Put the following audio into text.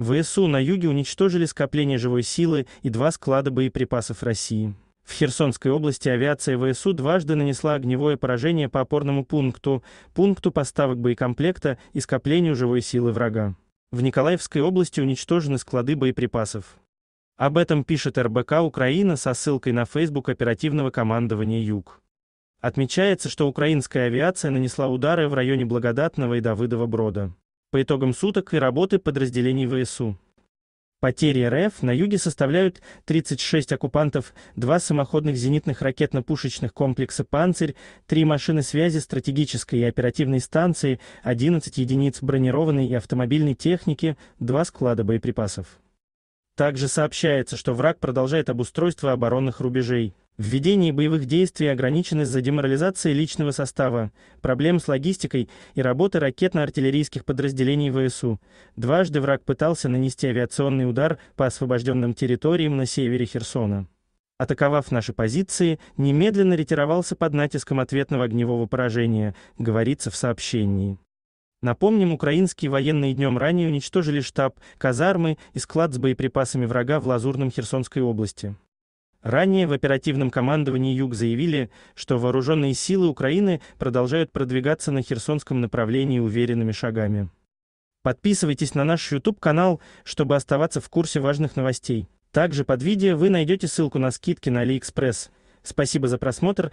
ВСУ на юге уничтожили скопление живой силы и два склада боеприпасов России. В Херсонской области авиация ВСУ дважды нанесла огневое поражение по опорному пункту, пункту поставок боекомплекта и скоплению живой силы врага. В Николаевской области уничтожены склады боеприпасов. Об этом пишет РБК Украина со ссылкой на Facebook оперативного командования «Юг». Отмечается, что украинская авиация нанесла удары в районе Благодатного и Давыдова Брода по итогам суток и работы подразделений ВСУ. Потери РФ на юге составляют 36 оккупантов, 2 самоходных зенитных ракетно-пушечных комплекса «Панцирь», 3 машины связи стратегической и оперативной станции, 11 единиц бронированной и автомобильной техники, 2 склада боеприпасов. Также сообщается, что враг продолжает обустройство оборонных рубежей. В боевых действий ограничены за деморализации личного состава, проблем с логистикой и работы ракетно-артиллерийских подразделений ВСУ. Дважды враг пытался нанести авиационный удар по освобожденным территориям на севере Херсона. Атаковав наши позиции, немедленно ретировался под натиском ответного огневого поражения, говорится в сообщении. Напомним, украинские военные днем ранее уничтожили штаб, казармы и склад с боеприпасами врага в Лазурном Херсонской области. Ранее в оперативном командовании Юг заявили, что вооруженные силы Украины продолжают продвигаться на Херсонском направлении уверенными шагами. Подписывайтесь на наш YouTube-канал, чтобы оставаться в курсе важных новостей. Также под видео вы найдете ссылку на скидки на AliExpress. Спасибо за просмотр.